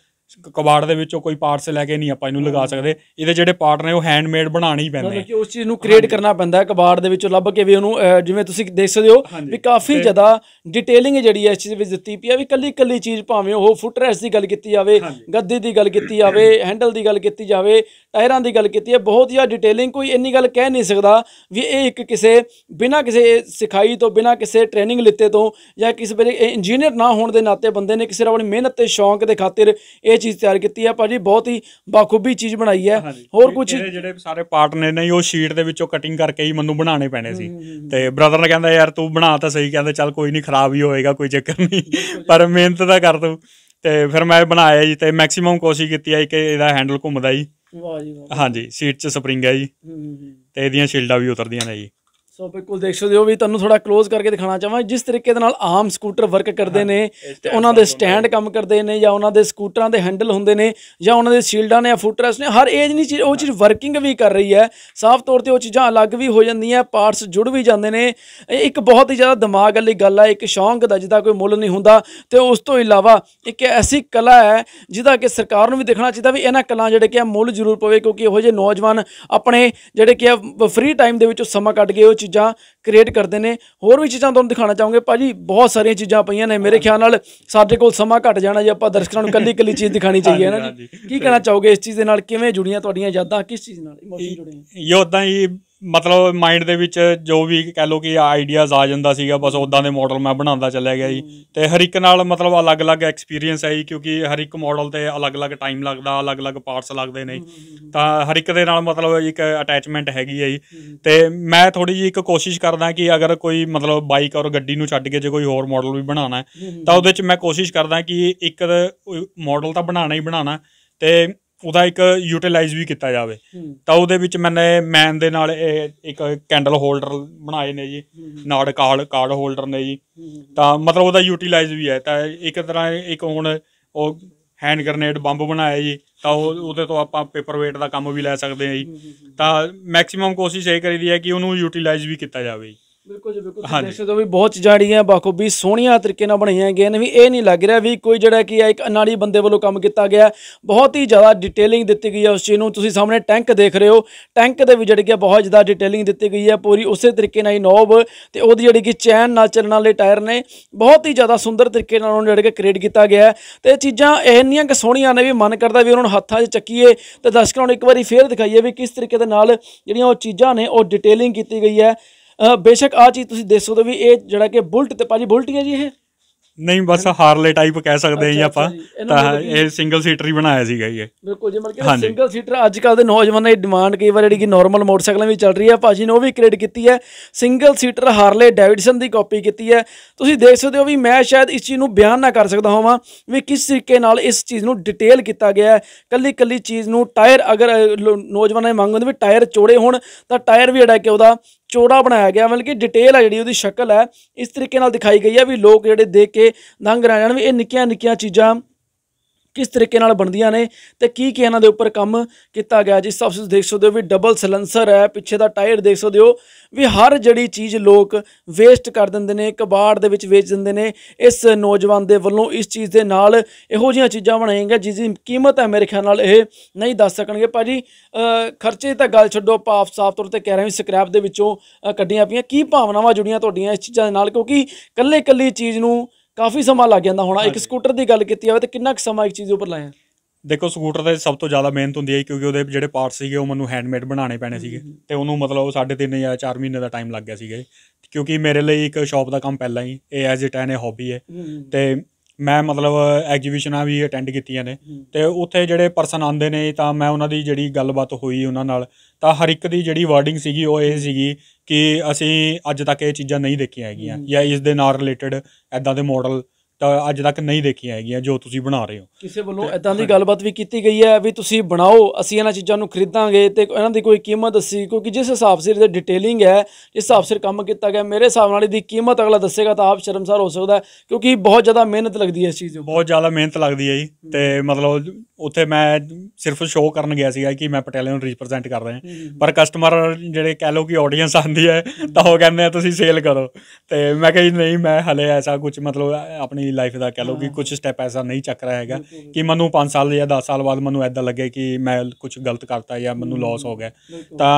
ਕਬਾੜ ਦੇ ਵਿੱਚੋਂ ਕੋਈ ਪਾਰਟਸ ਲੈ ਕੇ ਨਹੀਂ ਆਪਾਂ ਇਹਨੂੰ ਲਗਾ ਸਕਦੇ ਇਹਦੇ ਜਿਹੜੇ ਪਾਰਟ ਨੇ ਉਹ ਹੈਂਡਮੇਡ ਬਣਾਣੇ ਹੀ ਪੈਂਦੇ ਨੇ ਉਸ ਚੀਜ਼ ਨੂੰ ਕ੍ਰੀਏਟ ਕਰਨਾ ਪੈਂਦਾ ਹੈ ਕਬਾੜ ਦੇ ਵਿੱਚੋਂ ਲੱਭ ਕੇ ਵੀ ਉਹਨੂੰ ਜਿਵੇਂ ਤੁਸੀਂ ਦੇਖ ਸਕਦੇ ਹੋ ਵੀ ਕਾਫੀ ਜ਼ਿਆਦਾ ਡਿਟੇਲਿੰਗ ਜਿਹੜੀ ਹੈ ਇਸ ਚੀਜ਼ ਵਿੱਚ ਦਿੱਤੀ ਪਈ ਹੈ ਵੀ ਕੱਲੀ ਕੱਲੀ ਚੀਜ਼ ਭਾਵੇਂ ਉਹ ਫੁੱਟਰੈਸ ਦੀ ਗੱਲ ਕੀਤੀ ਜਾਵੇ ਗੱਦੀ ਦੀ ਗੱਲ ਕੀਤੀ ਜਾਵੇ ਹੈਂਡਲ ਦੀ ਗੱਲ ਕੀਤੀ ਜਾਵੇ ਟਾਇਰਾਂ ਦੀ ਗੱਲ ਕੀਤੀ ਹੈ ਬਹੁਤ ਜ਼ਿਆਦਾ ਡਿਟੇਲਿੰਗ ਕੋਈ ਇੰਨੀ ਗੱਲ ਕਹਿ ਨਹੀਂ ਸਕਦਾ ਵੀ ਇਹ ਇੱਕ ਕਿਸੇ ਬਿਨਾਂ ਕਿਸੇ ਸਿਖਾਈ ਤੋਂ ਬਿਨਾਂ ਕਿਸੇ ਟ੍ਰੇਨਿੰਗ ਲਿੱਤੇ ਤੋਂ ਜਾਂ ਕਿਸੇ ਇੰਜੀਨੀਅਰ ਨਾ ਹੋਣ ਦੇ ਨਾਤੇ ਬੰਦੇ ਨੇ ਕਿਸੇ ਆਪਣੀ ਮਿਹਨਤ ਤੇ ਸ਼ੌਂਕ ਦੇ ਖਾਤਰ ਇਹ ਇਹ ਚੀਜ਼ ਤਿਆਰ ਕੀਤੀ ਆ ਭਾਜੀ ਬਹੁਤ ਹੀ ਬਾਖੂਬੀ ਚੀਜ਼ ਬਣਾਈ ਹੈ ਹੋਰ ਕੁਝ ਜਿਹੜੇ ਸਾਰੇ ਪਾਰਟ ਨੇ ਨਹੀਂ ਉਹ ਸ਼ੀਟ ਦੇ ਵਿੱਚੋਂ ਕਟਿੰਗ ਕਰਕੇ ਹੀ ਮੈਨੂੰ ਬਣਾਉਣੇ ਪੈਣੇ ਸੀ ਤੇ ਬ੍ਰਦਰ ਨੇ ਕਹਿੰਦਾ ਯਾਰ ਤੂੰ ਬਣਾ ਤਾਂ ਸਹੀ ਕਹਿੰਦਾ ਚੱਲ ਕੋਈ ਨਹੀਂ ਖਰਾਬ ਹੀ ਹੋਏਗਾ ਕੋਈ ਚੱਕਰ ਨਹੀਂ ਪਰ ਮਿਹਨਤ ਤਾਂ ਕਰ ਤੂੰ ਤੇ ਫਿਰ ਮੈਂ ਬਣਾਇਆ ਜੀ ਤੇ ਮੈਕਸਿਮਮ ਕੋਸ਼ਿਸ਼ ਕੀਤੀ ਹੈ ਕਿ ਇਹਦਾ ਹੈਂਡਲ ਘੁੰਮਦਾ ਜੀ ਵਾਹ ਜੀ ਵਾਹ ਹਾਂਜੀ ਸੀਟ 'ਚ ਸਪਰਿੰਗ ਹੈ ਜੀ ਤੇ ਇਹਦੀਆਂ ਸ਼ੀਲਡਾਂ ਵੀ ਉਤਰਦੀਆਂ ਨੇ ਜੀ ਸੋ ਬਿਲਕੁਲ ਦੇਖ ਸਕਦੇ ਹੋ ਵੀ ਤੁਹਾਨੂੰ ਥੋੜਾ ক্লোਜ਼ ਕਰਕੇ ਦਿਖਾਣਾ ਚਾਹਾਂ ਜਿਸ ਤਰੀਕੇ ਦੇ ਨਾਲ ਆਮ ਸਕੂਟਰ ਵਰਕ ਕਰਦੇ ਨੇ ਤੇ ਉਹਨਾਂ ਦੇ ਸਟੈਂਡ ਕੰਮ ਕਰਦੇ ਨੇ ਜਾਂ ਉਹਨਾਂ ਦੇ ਸਕੂਟਰਾਂ ਦੇ ਹੈਂਡਲ ਹੁੰਦੇ ਨੇ ਜਾਂ ਉਹਨਾਂ ਦੇ ਸ਼ੀਲਡਾਂ ਨੇ ਜਾਂ ਫੁੱਟਰੈਸ ਨੇ ਹਰ ਏਜ ਨਹੀਂ ਚੀਜ਼ ਉਹ ਚੀਜ਼ ਵਰਕਿੰਗ ਵੀ ਕਰ ਰਹੀ ਹੈ ਸਾਫ਼ ਤੌਰ ਤੇ ਉਹ ਚੀਜ਼ਾਂ ਅਲੱਗ ਵੀ ਹੋ ਜਾਂਦੀਆਂ ਪਾਰਟਸ ਜੁੜ ਵੀ ਜਾਂਦੇ ਨੇ ਇੱਕ ਬਹੁਤ ਹੀ ਜ਼ਿਆਦਾ ਦਿਮਾਗ ਵਾਲੀ ਗੱਲ ਹੈ ਇੱਕ ਸ਼ੌਂਕ ਦਾ ਜਿਹਦਾ ਕੋਈ ਮੁੱਲ ਨਹੀਂ ਹੁੰਦਾ ਤੇ ਉਸ ਤੋਂ ਇਲਾਵਾ ਇੱਕ ਐਸੀ ਕਲਾ ਹੈ ਜਿਹਦਾ ਕਿ ਸਰਕਾਰ ਨੂੰ ਵੀ ਦੇਖਣਾ ਚਾਹੀਦਾ ਵੀ ਇਹਨਾਂ ਕਲਾ ਜਿਹੜੇ ਕਿ ਮੁੱਲ ਜ਼ਰੂਰ ਪਵੇ ਕਿਉਂਕਿ ਇਹੋ ਜਿਹੇ ਨੌਜਵਾਨ ਆਪਣੇ ਜਿਹੜੇ ਕਿ ਫ੍ਰੀ ਟਾਈਮ ਦੇ ਵਿੱਚ ਸਮਾਂ ਕੱਢ ਕੇ ਉਹ ਚੀਜ਼ਾਂ ਕ੍ਰੀਏਟ ਕਰਦੇ ਨੇ ਹੋਰ ਵੀ ਚੀਜ਼ਾਂ ਤੁਹਾਨੂੰ ਦਿਖਾਉਣਾ ਚਾਹਾਂਗੇ ਭਾਜੀ ਬਹੁਤ ਸਾਰੀਆਂ ਚੀਜ਼ਾਂ ਪਈਆਂ ਨੇ ਮੇਰੇ ਖਿਆਲ ਨਾਲ ਸਾਡੇ ਕੋਲ ਸਮਾਂ ਘਟ ਜਾਣਾ ਜੇ ਆਪਾਂ ਦਰਸ਼ਕਾਂ ਨੂੰ ਕੱਲੀ ਕੱਲੀ ਚੀਜ਼ ਦਿਖਾਣੀ ਚਾਹੀਏ ਨਾ ਜੀ ਕੀ ਕਹਿਣਾ ਚਾਹੋਗੇ ਇਸ ਚੀਜ਼ ਦੇ ਨਾਲ ਕਿਵੇਂ ਜੁੜੀਆਂ ਤੁਹਾਡੀਆਂ ਯਾਦਾਂ ਕਿਸ ਚੀਜ਼ ਨਾਲ ਇਮੋਸ਼ਨ ਜੁੜੇ ਉਦਾਂ ਹੀ ਮਤਲਬ ਮਾਈਂਡ ਦੇ ਵਿੱਚ ਜੋ ਵੀ ਕਹਿ ਲੋ ਕਿ ਆਈਡੀਆਜ਼ ਆ ਜਾਂਦਾ ਸੀਗਾ ਬਸ ਉਦਾਂ ਦੇ ਮਾਡਲ ਮੈਂ ਬਣਾਉਂਦਾ ਚੱਲਿਆ ਗਿਆ ਜੀ ਤੇ ਹਰ ਇੱਕ ਨਾਲ ਮਤਲਬ ਅਲੱਗ-ਅਲੱਗ ਐਕਸਪੀਰੀਅੰਸ ਹੈ ਜੀ ਕਿਉਂਕਿ ਹਰ ਇੱਕ ਮਾਡਲ ਤੇ ਅਲੱਗ-ਅਲੱਗ ਟਾਈਮ ਲੱਗਦਾ ਅਲੱਗ-ਅਲੱਗ ਪਾਰਟਸ ਲੱਗਦੇ ਨੇ ਤਾਂ ਹਰ ਇੱਕ ਦੇ ਨਾਲ ਮਤਲਬ ਇੱਕ ਅਟੈਚਮੈਂਟ ਹੈਗੀ ਹੈ ਜੀ ਤੇ ਮੈਂ ਥੋੜੀ ਜੀ ਇੱਕ ਕੋਸ਼ਿਸ਼ ਕਰਦਾ ਕਿ ਅਗਰ ਕੋਈ ਮਤਲਬ ਬਾਈਕ ਔਰ ਗੱਡੀ ਨੂੰ ਛੱਡ ਕੇ ਜੇ ਕੋਈ ਹੋਰ ਮਾਡਲ ਵੀ ਬਣਾਉਣਾ ਹੈ ਤਾਂ ਉਹਦੇ ਵਿੱਚ ਮੈਂ ਕੋਸ਼ਿਸ਼ ਕਰਦਾ ਕਿ ਇੱਕ ਮਾਡਲ ਤਾਂ ਬਣਾਉਣਾ ਹੀ ਬਣਾਉਣਾ ਤੇ ਉਹਦਾ ਇੱਕ ਯੂਟਿਲਾਈਜ਼ ਵੀ ਕੀਤਾ ਜਾਵੇ ਤਾਂ ਉਹਦੇ ਵਿੱਚ ਮੈਨੇ ਮੈਨ ਦੇ ਨਾਲ ਇਹ ਇੱਕ ਕੈਂਡਲ ਹੋਲਡਰ ਬਣਾਏ ਨੇ ਜੀ ਨਾਲ ਕਾਰਡ ਕਾਰਡ ਹੋਲਡਰ ਨੇ ਜੀ ਤਾਂ ਮਤਲਬ ਉਹਦਾ ਯੂਟਿਲਾਈਜ਼ ਵੀ ਹੈ ਤਾਂ ਇੱਕ ਤਰ੍ਹਾਂ ਇੱਕ ਹੁਣ ਉਹ ਹੈਂਡ ਗ੍ਰਨੇਡ ਬੰਬ ਬਣਾਇਆ ਜੀ ਤਾਂ ਉਹ ਉਹਦੇ ਤੋਂ ਆਪਾਂ ਪੇਪਰ ਵੇਟ ਦਾ ਕੰਮ ਵੀ ਲੈ ਸਕਦੇ ਹਾਂ ਜੀ ਤਾਂ ਮੈਕਸਿਮਮ ਕੋਸ਼ਿਸ਼ ਇਹ ਕਰੀਦੀ ਹੈ ਕਿ ਉਹਨੂੰ ਯੂਟਿਲਾਈਜ਼ ਵੀ ਕੀਤਾ ਜਾਵੇ ਜੀ ਬਿਲਕੁਲ ਜੀ ਬਿਲਕੁਲ ਦੇਸ਼ਾਂ ਤੋਂ ਵੀ ਬਹੁਤ ਚੀਜ਼ਾਂ ਜਿਹੜੀਆਂ ਬਾਖੂਬੀ ਸੋਹਣੀਆਂ ਤਰੀਕੇ ਨਾਲ ਬਣਾਈਆਂ ਗਈਆਂ ਨੇ ਵੀ ਇਹ ਨਹੀਂ ਲੱਗ ਰਿਹਾ ਵੀ ਕੋਈ ਜਿਹੜਾ ਕੀ ਆ ਇੱਕ ਅਨਾੜੀ ਬੰਦੇ ਵੱਲੋਂ ਕੰਮ ਕੀਤਾ ਗਿਆ ਬਹੁਤ ਹੀ ਜ਼ਿਆਦਾ ਡਿਟੇਲਿੰਗ ਦਿੱਤੀ ਗਈ ਹੈ ਉਸ ਚੀਜ਼ ਨੂੰ ਤੁਸੀਂ ਸਾਹਮਣੇ ਟੈਂਕ ਦੇਖ ਰਹੇ ਹੋ ਟੈਂਕ ਦੇ ਵੀ ਜਿਹੜੀ ਕਿ ਬਹੁਤ ਜ਼ਿਆਦਾ ਡਿਟੇਲਿੰਗ ਦਿੱਤੀ ਗਈ ਹੈ ਪੂਰੀ ਉਸੇ ਤਰੀਕੇ ਨਾਲ ਹੀ ਨੋਬ ਤੇ ਉਹਦੀ ਜਿਹੜੀ ਕਿ ਚੈਨ ਨਾਲ ਚੱਲਣ ਵਾਲੇ ਟਾਇਰ ਨੇ ਬਹੁਤ ਹੀ ਜ਼ਿਆਦਾ ਸੁੰਦਰ ਤਰੀਕੇ ਨਾਲ ਉਹਨਾਂ ਜਿਹੜਾ ਕਿ ਕ੍ਰੀਏਟ ਕੀਤਾ ਗਿਆ ਤੇ ਇਹ ਚੀਜ਼ਾਂ ਇੰਨੀਆਂ ਕਿ ਸੋਹਣੀਆਂ ਨੇ ਵੀ ਮਨ ਕਰਦਾ ਵੀ ਉਹਨਾਂ ਨੂੰ ਹੱਥਾਂ 'ਚ ਚੱਕੀਏ ਤੇ ਦਰਸ਼ਕਾਂ ਨੂੰ ਇੱਕ ਵਾਰੀ ਫੇਰ ਦਿਖਾਈਏ ਵੀ ਕਿਸ ਤਰੀਕੇ ਦੇ ਨਾਲ ਜਿਹੜੀਆਂ ਉਹ ਚੀਜ਼ਾਂ ਨੇ ਉਹ ਡਿਟੇਲਿੰਗ ਕੀਤੀ ਗਈ ਹੈ ਬੇਸ਼ੱਕ ਆ ਚੀਜ਼ ਤੁਸੀਂ ਦੇਖ ਸਕਦੇ ਹੋ ਵੀ ਇਹ ਜਿਹੜਾ ਕਿ ਬੁਲਟ ਤੇ ਭਾਜੀ ਬੁਲਟ ਹੀ ਹੈ ਜੀ ਇਹ ਨਹੀਂ ਬਸ ਹਾਰਲੇ ਟਾਈਪ ਕਹਿ ਸਕਦੇ ਹਾਂ ਆਪਾਂ ਤਾਂ ਇਹ ਸਿੰਗਲ ਸੀਟਰ ਹੀ ਬਣਾਇਆ ਸੀਗਾ ਇਹ ਬਿਲਕੁਲ ਜੀ ਮਤਲਬ ਕਿ ਸਿੰਗਲ ਸੀਟਰ ਅੱਜ ਕੱਲ ਦੇ ਨੌਜਵਾਨਾਂ ਦੀ ਡਿਮਾਂਡ ਕਈ ਵਾਰ ਜਿਹੜੀ ਕਿ ਨਾਰਮਲ ਮੋਟਰਸਾਈਕਲਾਂ ਵੀ ਚੱਲ ਰਹੀ ਹੈ ਭਾਜੀ ਨੇ ਉਹ ਵੀ ਕ੍ਰੀਏਟ ਕੀਤੀ ਹੈ ਸਿੰਗਲ ਸੀਟਰ ਹਾਰਲੇ ਡੈਵਿਡਸਨ ਦੀ ਕਾਪੀ ਕੀਤੀ ਹੈ ਤੁਸੀਂ ਦੇਖ ਸਕਦੇ ਹੋ ਵੀ ਮੈਂ ਸ਼ਾਇਦ ਇਸ ਚੀਜ਼ ਨੂੰ ਬਿਆਨ ਨਾ ਕਰ ਸਕਦਾ ਹੋਵਾਂ ਵੀ ਕਿਸ ਤਰੀਕੇ ਨਾਲ ਇਸ ਚੀਜ਼ ਨੂੰ ਡਿਟੇਲ ਕੀਤਾ ਗਿਆ ਹੈ ਕੱਲੀ ਕੱਲੀ ਚੀਜ਼ ਨੂੰ ਟਾਇਰ ਅਗਰ ਨੌਜਵਾਨਾਂ ਨੇ ਮੰਗ ਹੁੰਦੀ ਵੀ ਟਾਇਰ ਚੋੜੇ ਹੋਣ ਤਾਂ ਟਾਇਰ ਵੀ ਅੜਾ ਕੇ ਉਹਦਾ ਚੋੜਾ ਬਣਾਇਆ ਗਿਆ ਮਤਲਬ ਕਿ ਡਿਟੇਲ ਆ ਜਿਹੜੀ ਉਹਦੀ ਸ਼ਕਲ ਹੈ ਇਸ ਤਰੀਕੇ ਨਾਲ ਦਿਖਾਈ ਗਈ ਹੈ ਵੀ ਲੋਕ ਜਿਹੜੇ ਦੇਖ ਕੇ ਦੰਗ ਰਹਿ ਜਾਣ ਵੀ ਇਹ ਨਿੱਕੀਆਂ ਨਿੱਕੀਆਂ ਚੀਜ਼ਾਂ ਕਿਸ ਤਰੀਕੇ ਨਾਲ ਬਣਦੀਆਂ ਨੇ ਤੇ ਕੀ ਕੀ ਇਹਨਾਂ ਦੇ ਉੱਪਰ ਕੰਮ ਕੀਤਾ ਗਿਆ ਜੀ ਸਭ ਤੋਂ ਦੇਖ ਸਕਦੇ ਹੋ ਵੀ ਡਬਲ ਸਲੈਂਸਰ ਹੈ ਪਿੱਛੇ ਦਾ ਟਾਇਰ ਦੇਖ ਸਕਦੇ ਹੋ ਵੀ ਹਰ ਜਿਹੜੀ ਚੀਜ਼ ਲੋਕ ਵੇਸਟ ਕਰ ਦਿੰਦੇ ਨੇ ਕਬਾੜ ਦੇ ਵਿੱਚ ਵੇਚ ਦਿੰਦੇ ਨੇ ਇਸ ਨੌਜਵਾਨ ਦੇ ਵੱਲੋਂ ਇਸ ਚੀਜ਼ ਦੇ ਨਾਲ ਇਹੋ ਜਿਹੀਆਂ ਚੀਜ਼ਾਂ ਬਣਾਏਗਾ ਜਿਸ ਦੀ ਕੀਮਤ ਹੈ ਮੇਰੇ ਖਿਆਲ ਨਾਲ ਇਹ ਨਹੀਂ ਦੱਸ ਸਕਣਗੇ ਭਾਜੀ ਖਰਚੇ ਤਾਂ ਗੱਲ ਛੱਡੋ ਪਾਫ ਸਾਫ ਤੌਰ ਤੇ ਕਹਿ ਰਹੇ ਹਾਂ ਸਕ੍ਰੈਪ ਦੇ ਵਿੱਚੋਂ ਕੱਢੀਆਂ ਪਈਆਂ ਕੀ ਭਾਵਨਾਵਾਂ ਜੁੜੀਆਂ ਤੁਹਾਡੀਆਂ ਇਸ ਚੀਜ਼ਾਂ ਦੇ ਨਾਲ ਕਿਉਂਕਿ ਕੱਲੇ ਕੱਲੀ ਚੀਜ਼ ਨੂੰ ਕਾਫੀ ਸਮਾਂ ਲੱਗ ਜਾਂਦਾ ਹੋਣਾ ਇੱਕ ਸਕੂਟਰ ਦੀ ਗੱਲ ਕੀਤੀ ਜਾਵੇ ਤੇ ਕਿੰਨਾ ਕੁ ਸਮਾਂ ਇੱਕ ਚੀਜ਼ ਉੱਪਰ ਲਾਇਆ ਦੇਖੋ ਸਕੂਟਰ ਦੇ ਸਭ ਤੋਂ ਜ਼ਿਆਦਾ ਮਿਹਨਤ ਹੁੰਦੀ ਹੈ ਕਿਉਂਕਿ ਉਹਦੇ ਜਿਹੜੇ ਪਾਰਟਸ ਸੀਗੇ ਉਹ ਮੈਨੂੰ ਹੈਂਡਮੇਡ ਬਣਾਉਣੇ ਪੈਣੇ ਸੀਗੇ ਤੇ ਉਹਨੂੰ ਮਤਲਬ 3.5 ਜਾਂ 4 ਮਹੀਨੇ ਦਾ ਟਾਈਮ ਲੱਗ ਗਿਆ ਸੀਗਾ ਕਿਉਂਕਿ ਮੇਰੇ ਲਈ ਇੱਕ ਸ਼ਾਪ ਦਾ ਕੰਮ ਪਹਿਲਾਂ ਹੀ ਇਹ ਐਜ਼ ਇਟ ਐਨ ਇਹ ਹੌਬੀ ਹੈ ਤੇ ਮੈਂ ਮਤਲਬ ਐਗਜੀਬਿਸ਼ਨਾਂ ਵੀ ਅਟੈਂਡ ਕੀਤੀਆਂ ਨੇ ਤੇ ਉੱਥੇ ਜਿਹੜੇ ਪਰਸਨ ਆਉਂਦੇ ਨੇ ਤਾਂ ਮੈਂ ਉਹਨਾਂ ਦੀ ਜਿਹੜੀ ਗੱਲਬਾਤ ਹੋਈ ਉਹਨਾਂ ਨਾਲ ਤਾਂ ਹਰ ਇੱਕ ਦੀ ਜਿਹੜੀ ਵਰਡਿੰਗ ਸੀਗੀ ਉਹ ਇਹ ਸੀਗੀ ਕਿ ਅਸੀਂ ਅੱਜ ਤੱਕ ਇਹ ਚੀਜ਼ਾਂ ਨਹੀਂ ਦੇਖੀਆਂ ਹੈਗੀਆਂ ਜਾਂ ਇਸ ਦੇ ਨਾਲ ਰਿਲੇਟਡ ਐਦਾਂ ਦੇ ਮਾਡਲ ਤਾਂ ਅੱਜ ਤੱਕ ਨਹੀਂ ਦੇਖੀਆਂ ਹੈਗੀਆਂ ਜੋ ਤੁਸੀਂ ਬਣਾ ਰਹੇ ਹੋ ਕਿਸੇ ਵੱਲੋਂ ਇਦਾਂ ਦੀ ਗੱਲਬਾਤ ਵੀ ਕੀਤੀ ਗਈ ਹੈ ਵੀ ਤੁਸੀਂ ਬਣਾਓ ਅਸੀਂ ਇਹਨਾਂ ਚੀਜ਼ਾਂ ਨੂੰ ਖਰੀਦਾਂਗੇ ਤੇ ਇਹਨਾਂ ਦੀ ਕੋਈ ਕੀਮਤ ਦੱਸੀ ਕਿਉਂਕਿ ਜਿਸ ਹਿਸਾਬ ਸਿਰ ਦੇ ਡਿਟੇਲਿੰਗ ਹੈ ਜਿਸ ਹਿਸਾਬ ਸਿਰ ਕੰਮ ਕੀਤਾ ਗਿਆ ਮੇਰੇ ਹਿਸਾਬ ਨਾਲ ਇਹਦੀ ਕੀਮਤ ਅਗਲਾ ਦੱਸੇਗਾ ਤਾਂ ਆਪ ਸ਼ਰਮਸਾਰ ਹੋ ਸਕਦਾ ਕਿਉਂਕਿ ਬਹੁਤ ਜ਼ਿਆਦਾ ਮਿਹਨਤ ਲੱਗਦੀ ਹੈ ਇਸ ਚੀਜ਼ ਨੂੰ ਬਹੁਤ ਜ਼ਿਆਦਾ ਮਿਹਨਤ ਲੱਗਦੀ ਹੈ ਜੀ ਤੇ ਮਤਲਬ ਉੱਥੇ ਮੈਂ ਸਿਰਫ ਸ਼ੋਅ ਕਰਨ ਗਿਆ ਸੀਗਾ ਕਿ ਮੈਂ ਪਟਿਆਲੇ ਨੂੰ ਰਿਪਰੈਜ਼ੈਂਟ ਕਰ ਰਿਹਾ ਪਰ ਕਸਟਮਰ ਜਿਹੜੇ ਕਹਿ ਲੋ ਕਿ ਆਡੀਅנס ਆਂਦੀ ਹੈ ਤਾਂ ਉਹ ਕਹਿੰਦੇ ਆ ਤੁਸੀਂ ਸੇਲ ਕਰੋ ਤੇ ਮੈਂ ਕਿਹਾ ਨਹੀਂ ਮੈਂ ਹਲੇ ਐਸਾ ਕੁਝ ਮਤਲਬ ਆਪਣੀ ਆਪਣੀ ਲਾਈਫ ਦਾ ਕਹ ਲਓ ਕਿ ਕੁਝ ਸਟੈਪ ਐਸਾ ਨਹੀਂ ਚੱਕ ਰਿਹਾ ਹੈਗਾ ਕਿ ਮੈਨੂੰ 5 ਸਾਲ ਜਾਂ 10 ਸਾਲ ਬਾਅਦ ਮੈਨੂੰ ਐਦਾਂ ਲੱਗੇ ਕਿ ਮੈਂ ਕੁਝ ਗਲਤ ਕਰਤਾ ਜਾਂ ਮੈਨੂੰ ਲਾਸ ਹੋ ਗਿਆ ਤਾਂ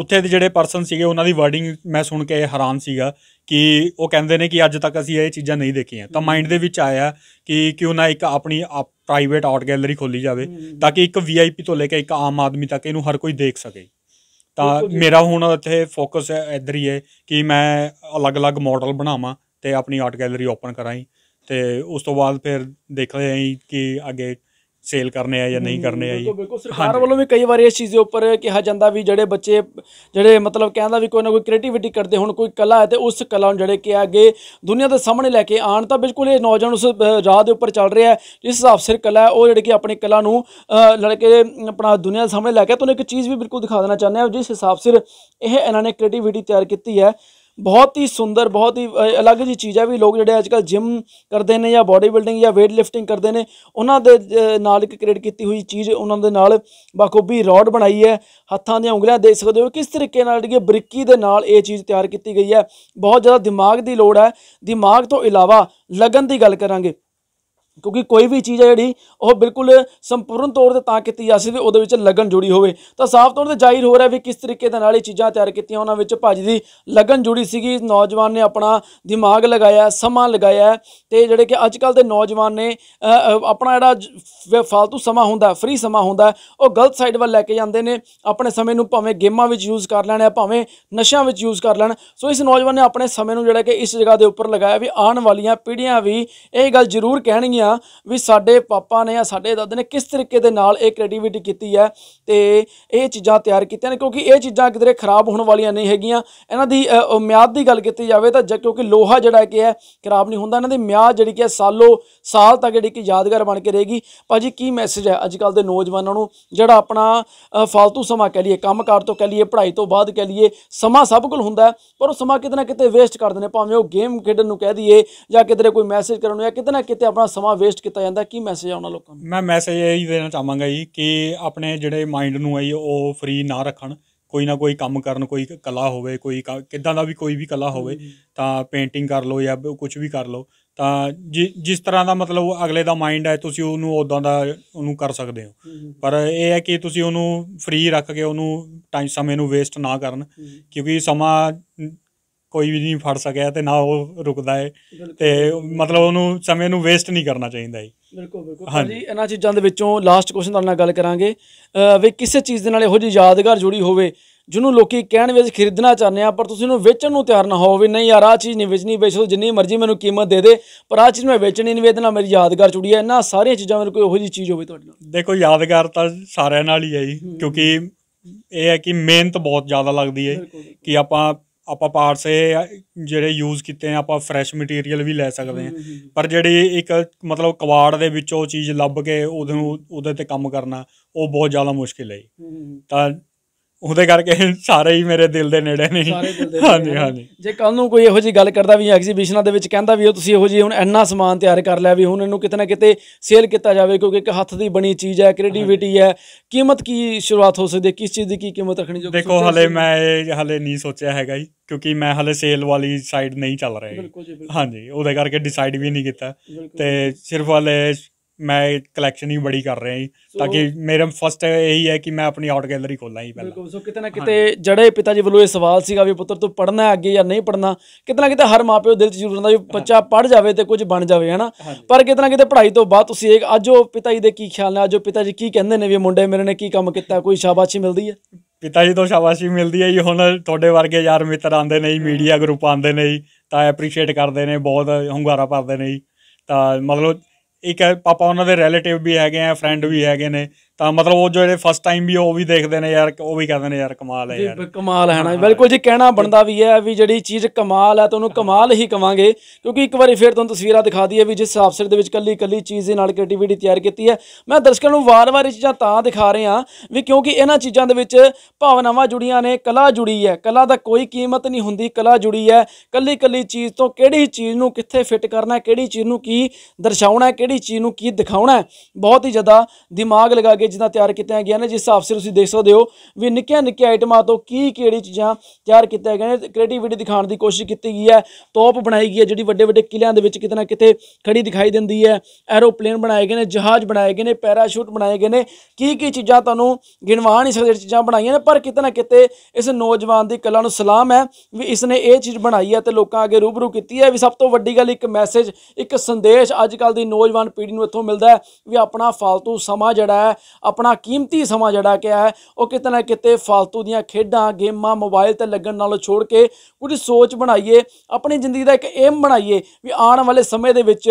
ਉੱਥੇ ਦੇ ਜਿਹੜੇ ਪਰਸਨ ਸੀਗੇ ਉਹਨਾਂ ਦੀ ਵਰਡਿੰਗ ਮੈਂ ਸੁਣ ਕੇ ਹੈਰਾਨ ਸੀਗਾ ਕਿ ਉਹ ਕਹਿੰਦੇ ਨੇ ਕਿ ਅੱਜ ਤੱਕ ਅਸੀਂ ਇਹ ਚੀਜ਼ਾਂ ਨਹੀਂ ਦੇਖੀਆਂ ਤਾਂ ਮਾਈਂਡ ਦੇ ਵਿੱਚ ਆਇਆ ਕਿ ਕਿਉਂ ਨਾ ਇੱਕ ਆਪਣੀ ਪ੍ਰਾਈਵੇਟ ਆਰਟ ਗੈਲਰੀ ਖੋਲੀ ਜਾਵੇ ਤਾਂ ਕਿ ਇੱਕ ਵੀਆਈਪੀ ਤੋਂ ਲੈ ਕੇ ਇੱਕ ਆਮ ਆਦਮੀ ਤੱਕ ਇਹਨੂੰ ਹਰ ਕੋਈ ਦੇਖ ਸਕੇ ਤਾਂ ਮੇਰਾ ਹੁਣ ਇੱਥੇ ਫੋਕਸ ਇਧਰ ਹੀ ਹੈ ਕਿ ਮੈਂ ਅਲੱਗ-ਅਲੱਗ ਮਾਡਲ ਬਣਾਵਾਂ ਤੇ ਆਪਣੀ ਆਰਟ ਗੈਲਰੀ ਓਪਨ ਕਰਾਂ ਤੇ ਉਸ ਤੋਂ ਬਾਅਦ ਫਿਰ ਦੇਖ ਆਂ ਕਿ ਅੱਗੇ ਸੇਲ ਕਰਨੇ ਆ ਜਾਂ ਨਹੀਂ ਕਰਨੇ ਆ ਜੀ ਬਿਲਕੁਲ ਸਰਕਾਰ ਵੱਲੋਂ ਵੀ ਕਈ ਵਾਰ ਇਸ ਚੀਜ਼ ਦੇ ਉੱਪਰ ਕਿਹਾ ਜਾਂਦਾ ਵੀ ਜਿਹੜੇ ਬੱਚੇ ਜਿਹੜੇ ਮਤਲਬ ਕਹਿੰਦਾ ਵੀ ਕੋਈ ਨਾ ਕੋਈ ਕ੍ਰੀਏਟੀਵਿਟੀ ਕਰਦੇ ਹੁਣ ਕੋਈ ਕਲਾ ਹੈ ਤੇ ਉਸ ਕਲਾ ਨੂੰ ਜਿਹੜੇ ਕਿ ਅੱਗੇ ਦੁਨੀਆ ਦੇ ਸਾਹਮਣੇ ਲੈ ਕੇ ਆਣ ਤਾਂ ਬਿਲਕੁਲ ਇਹ ਨੌਜਵਾਨ ਉਸ ਰਾਹ ਦੇ ਉੱਪਰ ਚੱਲ ਰਿਹਾ ਹੈ ਜਿਸ ਹਿਸਾਬ ਸਿਰ ਕਲਾ ਹੈ ਉਹ ਜਿਹੜੇ ਕਿ ਆਪਣੀ ਕਲਾ ਨੂੰ ਲੜਕੇ ਆਪਣਾ ਦੁਨੀਆ ਦੇ ਸਾਹਮਣੇ ਲੈ ਕੇ ਤੁਹਾਨੂੰ ਇੱਕ ਚੀਜ਼ ਵੀ ਬਿਲਕੁਲ ਦਿਖਾ ਦੇਣਾ ਚਾਹੁੰਦੇ ਆ ਜਿਸ ਹਿਸਾਬ ਸਿਰ ਇਹ ਇਹਨਾਂ ਨੇ ਕ੍ਰੀਏਟੀਵਿਟੀ ਤਿਆਰ ਕੀਤੀ ਹੈ ਬਹੁਤ ਹੀ ਸੁੰਦਰ ਬਹੁਤ ਹੀ ਅਲੱਗ ਜੀ ਚੀਜ਼ ਹੈ ਵੀ ਲੋਕ ਜਿਹੜੇ ਅੱਜ ਕੱਲ ਜਿਮ ਕਰਦੇ ਨੇ ਜਾਂ ਬਾਡੀ ਬਿਲਡਿੰਗ ਜਾਂ weight lifting ਕਰਦੇ ਨੇ ਉਹਨਾਂ ਦੇ ਨਾਲ ਇੱਕ ਕ੍ਰੀਏਟ ਕੀਤੀ ਹੋਈ ਚੀਜ਼ ਉਹਨਾਂ ਦੇ ਨਾਲ ਬਾਖੂਬੀ ਰੌਡ ਬਣਾਈ ਹੈ ਹੱਥਾਂ ਦੀਆਂ ਉਂਗਲੀਆਂ ਦੇਖ ਸਕਦੇ ਹੋ ਕਿਸ ਤਰੀਕੇ ਨਾਲ ਜਿਹੜੀ ਬ੍ਰਿੱਕੀ ਦੇ ਨਾਲ ਇਹ ਚੀਜ਼ ਤਿਆਰ ਕੀਤੀ ਗਈ ਹੈ ਬਹੁਤ ਜ਼ਿਆਦਾ ਦਿਮਾਗ ਦੀ ਲੋੜ ਹੈ ਦਿਮਾਗ ਤੋਂ ਇਲਾਵਾ ਲਗਨ ਦੀ ਗੱਲ ਕਰਾਂਗੇ ਕਿਉਂਕਿ ਕੋਈ ਵੀ ਚੀਜ਼ ਹੈ ਜਿਹੜੀ ਉਹ ਬਿਲਕੁਲ ਸੰਪੂਰਨ ਤੌਰ ਤੇ ਤਾਂ ਕੀਤੀ ਜਾ ਸਕਦੀ ਉਹਦੇ ਵਿੱਚ ਲਗਨ ਜੁੜੀ ਹੋਵੇ ਤਾਂ ਸਾਫ਼ ਤੌਰ ਤੇ ਜ਼ਾਹਿਰ ਹੋ ਰਿਹਾ ਵੀ ਕਿਸ ਤਰੀਕੇ ਦੇ ਨਾਲ ਇਹ ਚੀਜ਼ਾਂ ਤਿਆਰ ਕੀਤੀਆਂ ਉਹਨਾਂ ਵਿੱਚ ਭੱਜ ਦੀ ਲਗਨ ਜੁੜੀ ਸੀਗੀ ਨੌਜਵਾਨ ਨੇ ਆਪਣਾ ਦਿਮਾਗ ਲਗਾਇਆ ਸਮਾਂ ਲਗਾਇਆ ਤੇ ਜਿਹੜੇ ਕਿ ਅੱਜ ਕੱਲ ਦੇ ਨੌਜਵਾਨ ਨੇ ਆਪਣਾ ਜਿਹੜਾ ਫालतू ਸਮਾਂ ਹੁੰਦਾ ਫ੍ਰੀ ਸਮਾਂ ਹੁੰਦਾ ਉਹ ਗਲਤ ਸਾਈਡ ਵੱਲ ਲੈ ਕੇ ਜਾਂਦੇ ਨੇ ਆਪਣੇ ਸਮੇਂ ਨੂੰ ਭਾਵੇਂ ਗੇਮਾਂ ਵਿੱਚ ਯੂਜ਼ ਕਰ ਲੈਣ ਭਾਵੇਂ ਨਸ਼ਿਆਂ ਵਿੱਚ ਯੂਜ਼ ਕਰ ਲੈਣ ਸੋ ਇਸ ਨੌਜਵਾਨ ਨੇ ਆਪਣੇ ਸਮੇਂ ਨੂੰ ਜਿਹੜਾ ਕਿ ਇਸ ਜਗ੍ਹਾ ਦੇ ਉੱਪਰ ਲਗਾਇਆ ਵੀ ਆਉਣ ਵਾਲੀਆਂ ਪੀੜ੍ਹੀਆਂ ਵੀ ਇਹ ਗੱਲ ਜ਼ਰੂਰ ਕਹਿਣਗੀਆਂ ਆ ਵੀ ਸਾਡੇ ਪਾਪਾ ਨੇ ਆ ਸਾਡੇ ਦਾਦੇ ਨੇ ਕਿਸ ਤਰੀਕੇ ਦੇ ਨਾਲ ਇਹ ਕ੍ਰੀਏਟੀਵਿਟੀ ਕੀਤੀ ਹੈ ਤੇ ਇਹ ਚੀਜ਼ਾਂ ਤਿਆਰ ਕੀਤੀਆਂ ਨੇ ਕਿਉਂਕਿ ਇਹ ਚੀਜ਼ਾਂ ਕਿਦਰੇ ਖਰਾਬ ਹੋਣ ਵਾਲੀਆਂ ਨਹੀਂ ਹੈਗੀਆਂ ਇਹਨਾਂ ਦੀ ਮਿਆਦ ਦੀ ਗੱਲ ਕੀਤੀ ਜਾਵੇ ਤਾਂ ਕਿਉਂਕਿ ਲੋਹਾ ਜਿਹੜਾ ਕਿ ਹੈ ਖਰਾਬ ਨਹੀਂ ਹੁੰਦਾ ਇਹਨਾਂ ਦੀ ਮਿਆਦ ਜਿਹੜੀ ਕਿ ਹੈ ਸਾਲੋ ਸਾਲ ਤੱਕ ਜਿਹੜੀ ਕਿ ਯਾਦਗਾਰ ਬਣ ਕੇ ਰਹੇਗੀ ਭਾਜੀ ਕੀ ਮੈਸੇਜ ਹੈ ਅੱਜ ਕੱਲ ਦੇ ਨੌਜਵਾਨਾਂ ਨੂੰ ਜਿਹੜਾ ਆਪਣਾ ਫालतू ਸਮਾਂ ਕਹ ਲਈਏ ਕੰਮਕਾਰ ਤੋਂ ਕਹ ਲਈਏ ਪੜ੍ਹਾਈ ਤੋਂ ਬਾਅਦ ਕਹ ਲਈਏ ਸਮਾਂ ਸਭ ਕੋਲ ਹੁੰਦਾ ਪਰ ਉਹ ਸਮਾਂ ਕਿਤੇ ਨਾ ਕਿਤੇ ਵੇਸਟ ਕਰ ਦਿੰਦੇ ਭਾਵੇਂ ਉਹ ਗੇਮ ਖੇਡਣ ਨੂੰ ਕਹਿ ਦਈਏ ਜਾਂ ਕਿਤੇ ਕੋਈ ਮੈਸੇਜ ਕਰਨ ਨੂੰ ਜਾਂ ਕਿਤੇ ਨਾ ਕਿਤੇ ਆਪਣਾ ਸਮਾਂ ਵੇਸਟ ਕੀਤਾ ਜਾਂਦਾ ਕੀ ਮੈਸੇਜ ਆ ਉਹਨਾਂ ਲੋਕਾਂ ਨੂੰ ਮੈਂ ਮੈਸੇਜ ਇਹ ਦੇਣਾ ਚਾਹਾਂਗਾ ਜੀ ਕਿ ਆਪਣੇ ਜਿਹੜੇ ਮਾਈਂਡ ਨੂੰ ਆਈ ਉਹ ਫ੍ਰੀ ਨਾ ਰੱਖਣ ਕੋਈ ਨਾ ਕੋਈ ਕੰਮ ਕਰਨ ਕੋਈ ਕਲਾ ਹੋਵੇ ਕੋਈ ਕਿਦਾਂ ਦਾ ਵੀ ਕੋਈ ਵੀ ਕਲਾ ਹੋਵੇ ਤਾਂ ਪੇਂਟਿੰਗ ਕਰ ਲਓ ਜਾਂ ਕੁਝ ਵੀ ਕਰ ਲਓ ਤਾਂ ਜਿਸ ਤਰ੍ਹਾਂ ਦਾ ਮਤਲਬ ਅਗਲੇ ਦਾ ਮਾਈਂਡ ਹੈ ਤੁਸੀਂ ਉਹਨੂੰ ਉਦਾਂ ਦਾ ਉਹਨੂੰ ਕਰ ਸਕਦੇ ਹੋ ਪਰ ਇਹ ਹੈ ਕਿ ਤੁਸੀਂ ਉਹਨੂੰ ਫ੍ਰੀ ਰੱਖ ਕੇ ਉਹਨੂੰ ਟਾਈਮ ਸਮੇਂ ਨੂੰ ਵੇਸਟ ਨਾ ਕਰਨ ਕਿਉਂਕਿ ਸਮਾਂ ਕੋਈ ਵੀ ਨਹੀਂ ਫੜ ਸਕਿਆ ਤੇ ਨਾ ਉਹ ਰੁਕਦਾ ਹੈ ਤੇ ਮਤਲਬ ਉਹਨੂੰ ਸਮੇਂ ਨੂੰ ਵੇਸਟ ਨਹੀਂ ਕਰਨਾ ਚਾਹੀਦਾ ਜੀ ਬਿਲਕੁਲ ਬਿਲਕੁਲ ਜੀ ਇਹਨਾਂ ਚੀਜ਼ਾਂ ਦੇ ਵਿੱਚੋਂ ਲਾਸਟ ਕੁਐਸਚਨ ਨਾਲ ਗੱਲ ਕਰਾਂਗੇ ਵੀ ਕਿਸੇ ਚੀਜ਼ ਦੇ ਨਾਲ ਇਹੋ ਜਿਹੀ ਯਾਦਗਾਰ ਜੁੜੀ ਹੋਵੇ ਜਿਹਨੂੰ ਲੋਕੀ ਕਹਿਣ ਵਿੱਚ ਖਰੀਦਣਾ ਚਾਹੁੰਦੇ ਆ ਪਰ ਤੁਸੀਂ ਉਹਨੂੰ ਵੇਚਣ ਨੂੰ ਤਿਆਰ ਨਾ ਹੋਵੇ ਨਹੀਂ ਯਾਰ ਆ ਚੀਜ਼ ਨਹੀਂ ਵੇਚਣੀ ਵੇਚੋ ਜਿੰਨੀ ਮਰਜ਼ੀ ਮੈਨੂੰ ਕੀਮਤ ਦੇ ਦੇ ਪਰ ਆ ਚੀਜ਼ ਮੈਂ ਵੇਚਣੀ ਨਹੀਂ ਵੇਦਨਾ ਮੇਰੀ ਯਾਦਗਾਰ ਜੁੜੀ ਹੈ ਇਹਨਾਂ ਸਾਰੀਆਂ ਚੀਜ਼ਾਂ ਮੇਰੇ ਕੋਈ ਇਹੋ ਜਿਹੀ ਚੀਜ਼ ਹੋਵੇ ਤੁਹਾਡੇ ਨਾਲ ਦੇਖੋ ਯਾਦਗਾਰ ਤਾਂ ਸਾਰਿਆਂ ਨਾਲ ਹੀ ਹੈ ਜੀ ਕਿਉਂਕਿ ਇਹ ਹੈ ਕਿ ਮਿਹਨਤ ਬਹੁਤ ਜ਼ਿਆਦਾ ਲੱਗਦੀ ਹੈ ਕਿ ਆਪਾਂ ਆਪਾਂ ਪਾਰਟਸ ਜਿਹੜੇ ਯੂਜ਼ ਕੀਤੇ ਆ ਆਪਾਂ ਫਰੈਸ਼ ਮਟੀਰੀਅਲ ਵੀ ਲੈ ਸਕਦੇ ਆ ਪਰ ਜਿਹੜੀ ਇੱਕ ਮਤਲਬ ਕਵਾੜ ਦੇ ਵਿੱਚੋਂ ਚੀਜ਼ ਲੱਭ ਕੇ ਉਹਦੇ ਉਹਦੇ ਤੇ ਕੰਮ ਕਰਨਾ ਉਹ ਬਹੁਤ ਜ਼ਿਆਦਾ ਮੁਸ਼ਕਿਲ ਹੈ ਤਾਂ ਉਹਦੇ ਕਰਕੇ ਸਾਰੇ ਹੀ ਮੇਰੇ ਦਿਲ ਦੇ ਨੇੜੇ ਨੇ ਸਾਰੇ ਦਿਲ ਦੇ ਹਾਂਜੀ ਹਾਂਜੀ ਜੇ ਕੱਲ ਨੂੰ ਕੋਈ ਇਹੋ ਜੀ ਗੱਲ ਕਰਦਾ ਵੀ ਐਗਜ਼ੀਬਿਸ਼ਨਾਂ ਦੇ ਵਿੱਚ ਕਹਿੰਦਾ ਵੀ ਉਹ ਤੁਸੀਂ ਇਹੋ ਜੀ ਹੁਣ ਇੰਨਾ ਸਮਾਨ ਤਿਆਰ ਕਰ ਲਿਆ ਵੀ ਹੁਣ ਇਹਨੂੰ ਕਿਤੇ ਨਾ ਕਿਤੇ ਸੇਲ ਕੀਤਾ ਜਾਵੇ ਕਿਉਂਕਿ ਇੱਕ ਹੱਥ ਦੀ ਬਣੀ ਚੀਜ਼ ਹੈ ਕ੍ਰੀਏਟੀਵਿਟੀ ਹੈ ਕੀਮਤ ਕੀ ਸ਼ੁਰੂਆਤ ਹੋ ਸਕਦੀ ਹੈ ਕਿਸ ਚੀਜ਼ ਦੀ ਕੀ ਕੀਮਤ ਰੱਖਣੀ ਜੋ ਦੇਖੋ ਹਲੇ ਮੈਂ ਇਹ ਹਲੇ ਨਹੀਂ ਸੋਚਿਆ ਹੈਗਾ ਜੀ ਕਿਉਂਕਿ ਮੈਂ ਹਲੇ ਸੇਲ ਵਾਲੀ ਸਾਈਡ ਨਹੀਂ ਚੱਲ ਰਹੀ ਹਾਂਜੀ ਉਹਦੇ ਕਰਕੇ ਡਿਸਾਈਡ ਵੀ ਨਹੀਂ ਕੀਤਾ ਤੇ ਸਿਰਫ ਹਲੇ ਮੈਂ ਕਲੈਕਸ਼ਨ ਹੀ ਬੜੀ ਕਰ ਰਿਹਾ ਜੀ ਤਾਂ ਕਿ ਮੇਰਾ ਫਸਟ ਇਹੀ ਹੈ ਕਿ ਮੈਂ ਆਪਣੀ ਆਰਟ ਗੈਲਰੀ ਖੋਲਾਂ ਹੀ ਪਹਿਲਾਂ ਬਿਲਕੁਲ ਸੋ ਕਿਤੇ ਨਾ ਕਿਤੇ ਜੜੇ ਪਿਤਾ ਜੀ ਵੱਲੋਂ ਇਹ ਸਵਾਲ ਸੀਗਾ ਵੀ ਪੁੱਤਰ ਤੂੰ ਪੜਨਾ ਹੈ ਅੱਗੇ ਜਾਂ ਨਹੀਂ ਪੜਨਾ ਕਿਤੇ ਨਾ ਕਿਤੇ ਹਰ ਮਾਪਿਓ ਦਿਲ 'ਚ ਜ਼ਰੂਰ ਹੁੰਦਾ ਵੀ ਬੱਚਾ ਪੜ ਜਾਵੇ ਤੇ ਕੁਝ ਬਣ ਜਾਵੇ ਹਨਾ ਪਰ ਕਿਤੇ ਨਾ ਕਿਤੇ ਪੜ੍ਹਾਈ ਤੋਂ ਬਾਅਦ ਤੁਸੀਂ ਇੱਕ ਅੱਜ ਉਹ ਪਿਤਾ ਜੀ ਦੇ ਕੀ ਖਿਆਲ ਨੇ ਅੱਜ ਉਹ ਪਿਤਾ ਜੀ ਕੀ ਕਹਿੰਦੇ ਨੇ ਵੀ ਮੁੰਡੇ ਮੇਰੇ ਨੇ ਕੀ ਕੰਮ ਕੀਤਾ ਕੋਈ ਸ਼ਾਬਾਸ਼ੀ ਮਿਲਦੀ ਹੈ ਪਿਤਾ ਜੀ ਤੋਂ ਸ਼ਾਬਾਸ਼ੀ ਮਿਲਦੀ ਹੈ ਜੀ ਹੁਣ ਤੁਹਾਡੇ ਵਰਗੇ ਯਾਰ ਮਿੱਤਰ ਆਉਂਦੇ ਨੇ ਜੀ ਮੀਡੀਆ ਗਰੁੱਪ ਆਉਂਦੇ ਨੇ ਜੀ ਤਾਂ ਐਪਰੀਸ਼ੀਏਟ ਕਰਦੇ ਨੇ ਬਹੁਤ ਹੰਗਾਰਾ ਭਰਦੇ ਨੇ ਜੀ ਤਾਂ ਮਤਲਬ ਇੱਕ ਪਾਪਾ ਉਹਨਾਂ ਦੇ ਰਿਲੇਟਿਵ ਵੀ ਹੈਗੇ ਆ ਫਰੈਂਡ ਵੀ ਹੈਗੇ ਨੇ ਤਾਂ ਮਤਲਬ ਉਹ ਜਿਹੜੇ ਫਸਟ ਟਾਈਮ ਵੀ ਉਹ ਵੀ ਦੇਖਦੇ ਨੇ ਯਾਰ ਉਹ ਵੀ ਕਹਿੰਦੇ ਨੇ ਯਾਰ ਕਮਾਲ ਹੈ ਯਾਰ ਕਮਾਲ ਹੈ ਨਾ ਬਿਲਕੁਲ ਜੀ ਕਹਿਣਾ ਬਣਦਾ ਵੀ ਹੈ ਵੀ ਜਿਹੜੀ ਚੀਜ਼ ਕਮਾਲ ਹੈ ਤੁਹਾਨੂੰ ਕਮਾਲ ਹੀ ਕਵਾਂਗੇ ਕਿਉਂਕਿ ਇੱਕ ਵਾਰੀ ਫੇਰ ਤੁਹਾਨੂੰ ਤਸਵੀਰਾਂ ਦਿਖਾ ਦਈਏ ਵੀ ਜਿਸ ਹਿਸਾਬ ਦੇ ਵਿੱਚ ਕੱਲੀ ਕੱਲੀ ਚੀਜ਼ ਦੇ ਨਾਲ ਕ੍ਰੀਏਟੀਵਿਟੀ ਤਿਆਰ ਕੀਤੀ ਹੈ ਮੈਂ ਦਰਸ਼ਕਾਂ ਨੂੰ ਵਾਰ-ਵਾਰ ਇਹ ਚੀਜ਼ਾਂ ਤਾਂ ਦਿਖਾ ਰਹੇ ਹਾਂ ਵੀ ਕਿਉਂਕਿ ਇਹਨਾਂ ਚੀਜ਼ਾਂ ਦੇ ਵਿੱਚ ਭਾਵਨਾਵਾਂ ਜੁੜੀਆਂ ਨੇ ਕਲਾ ਜੁੜੀ ਹੈ ਕਲਾ ਦਾ ਕੋਈ ਕੀਮਤ ਨਹੀਂ ਹੁੰਦੀ ਕਲਾ ਜੁੜੀ ਹੈ ਕੱਲੀ ਕੱਲੀ ਚੀਜ਼ ਤੋਂ ਕਿਹੜੀ ਚੀਜ਼ ਨੂੰ ਕਿੱਥੇ ਫਿੱਟ ਕਰਨਾ ਹੈ ਕਿਹੜੀ ਚੀਜ਼ ਨੂੰ ਕੀ ਦਰਸਾਉਣਾ ਹੈ ਕਿਹੜੀ ਚੀਜ਼ ਨੂੰ ਕੀ ਦਿਖਾਉਣਾ ਹੈ ਬਹੁਤ ਹੀ ਜ਼ਿਆਦਾ ਦਿਮਾਗ ਲਗਾ ਕੇ ਪੈਕੇਜ ਜਿੱਦਾਂ ਤਿਆਰ ਕੀਤਾ ਗਿਆ ਨੇ ਜਿਸ ਹਿਸਾਬ ਸਿਰ ਤੁਸੀਂ ਦੇਖ ਸਕਦੇ ਹੋ ਵੀ ਨਿੱਕੀਆਂ ਨਿੱਕੀਆਂ ਆਈਟਮਾਂ ਤੋਂ ਕੀ ਕਿਹੜੀ ਚੀਜ਼ਾਂ ਤਿਆਰ ਕੀਤਾ ਗਿਆ ਨੇ ਕ੍ਰੀਏਟੀਵਿਟੀ ਦਿਖਾਉਣ ਦੀ ਕੋਸ਼ਿਸ਼ ਕੀਤੀ ਗਈ ਹੈ ਟੋਪ ਬਣਾਈ ਗਈ ਹੈ ਜਿਹੜੀ ਵੱਡੇ ਵੱਡੇ ਕਿਲਿਆਂ ਦੇ ਵਿੱਚ ਕਿਤੇ ਨਾ ਕਿਤੇ ਖੜੀ ਦਿਖਾਈ ਦਿੰਦੀ ਹੈ ਐਰੋਪਲੇਨ ਬਣਾਏ ਗਏ ਨੇ ਜਹਾਜ਼ ਬਣਾਏ ਗਏ ਨੇ ਪੈਰਾਸ਼ੂਟ ਬਣਾਏ ਗਏ ਨੇ ਕੀ ਕੀ ਚੀਜ਼ਾਂ ਤੁਹਾਨੂੰ ਗਿਣਵਾ ਨਹੀਂ ਸਕਦੇ ਚੀਜ਼ਾਂ ਬਣਾਈਆਂ ਨੇ ਪਰ ਕਿਤੇ ਨਾ ਕਿਤੇ ਇਸ ਨੌਜਵਾਨ ਦੀ ਕਲਾ ਨੂੰ ਸਲਾਮ ਹੈ ਵੀ ਇਸ ਨੇ ਇਹ ਚੀਜ਼ ਬਣਾਈ ਹੈ ਤੇ ਲੋਕਾਂ ਅੱਗੇ ਰੂਬਰੂ ਕੀਤੀ ਹੈ ਵੀ ਸਭ ਤੋਂ ਵੱਡੀ ਗੱਲ ਇੱਕ ਮੈਸੇਜ ਇੱਕ ਸੰਦੇਸ਼ ਅੱਜ ਕੱਲ ਦੀ ਨੌਜਵਾਨ ਪੀੜ੍ਹੀ ਨੂੰ ਇੱਥੋਂ ਮਿਲਦਾ ਹੈ ਵੀ ਆਪਣਾ ਫालतू ਸਮਾਂ ਜਿਹੜਾ ਹੈ ਆਪਣਾ ਕੀਮਤੀ ਸਮਾਂ ਜਿਹੜਾ ਕਿ ਹੈ ਉਹ ਕਿਤੇ ਨਾ ਕਿਤੇ ਫालतू ਦੀਆਂ ਖੇਡਾਂ ਗੇਮਾਂ ਮੋਬਾਈਲ ਤੇ ਲੱਗਣ ਨਾਲੋਂ ਛੋੜ ਕੇ ਕੁਝ ਸੋਚ ਬਣਾਈਏ ਆਪਣੀ ਜ਼ਿੰਦਗੀ ਦਾ ਇੱਕ ਏਮ ਬਣਾਈਏ ਵੀ ਆਉਣ ਵਾਲੇ ਸਮੇਂ ਦੇ ਵਿੱਚ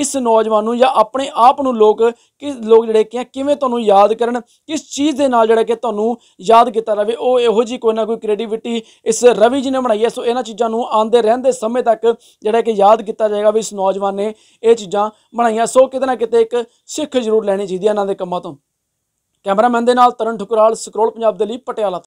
ਇਸ ਨੌਜਵਾਨ ਨੂੰ ਜਾਂ ਆਪਣੇ ਆਪ ਨੂੰ ਲੋਕ ਕਿ ਲੋਕ ਜਿਹੜੇ ਕਿ ਕਿਵੇਂ ਤੁਹਾਨੂੰ ਯਾਦ ਕਰਨ ਕਿਸ ਚੀਜ਼ ਦੇ ਨਾਲ ਜਿਹੜਾ ਕਿ ਤੁਹਾਨੂੰ ਯਾਦ ਕੀਤਾ ਰਵੇ ਉਹ ਇਹੋ ਜੀ ਕੋਈ ਨਾ ਕੋਈ ਕ੍ਰੀਏਟੀਵਿਟੀ ਇਸ ਰਵੀ ਜੀ ਨੇ ਬਣਾਈ ਹੈ ਸੋ ਇਹਨਾਂ ਚੀਜ਼ਾਂ ਨੂੰ ਆਂਦੇ ਰਹਿੰਦੇ ਸਮੇਂ ਤੱਕ ਜਿਹੜਾ ਕਿ ਯਾਦ ਕੀਤਾ ਜਾਏਗਾ ਵੀ ਇਸ ਨੌਜਵਾਨ ਨੇ ਇਹ ਚੀਜ਼ਾਂ ਬਣਾਈਆਂ ਸੋ ਕਿਤੇ ਨਾ ਕਿਤੇ ਇੱਕ ਸਿੱਖ ਜ਼ਰੂਰ ਲੈਣੀ ਚਾਹੀਦੀ ਹੈ ਇਹਨਾਂ ਦੇ ਕੰਮਾਂ ਤੋਂ ਕੈਮਰਾਮੈਨ ਦੇ ਨਾਲ ਤਰਨ ਠੁਕਰਾਲ ਸਕਰੋਲ ਪੰਜਾਬ ਦੇ ਲਈ ਪਟਿਆਲਾ